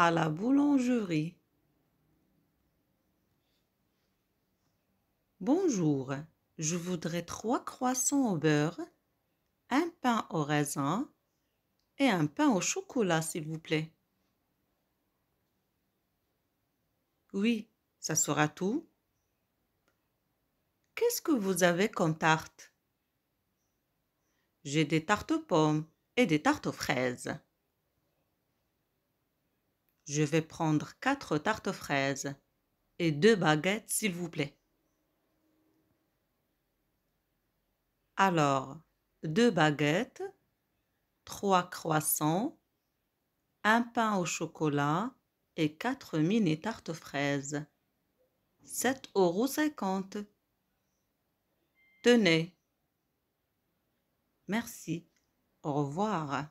à la boulangerie. Bonjour, je voudrais trois croissants au beurre, un pain au raisin et un pain au chocolat, s'il vous plaît. Oui, ça sera tout. Qu'est-ce que vous avez comme tarte J'ai des tartes aux pommes et des tartes aux fraises. Je vais prendre quatre tartes fraises et deux baguettes, s'il vous plaît. Alors, deux baguettes, trois croissants, un pain au chocolat et quatre mini tartes fraises. 7,50 euros. Tenez. Merci. Au revoir.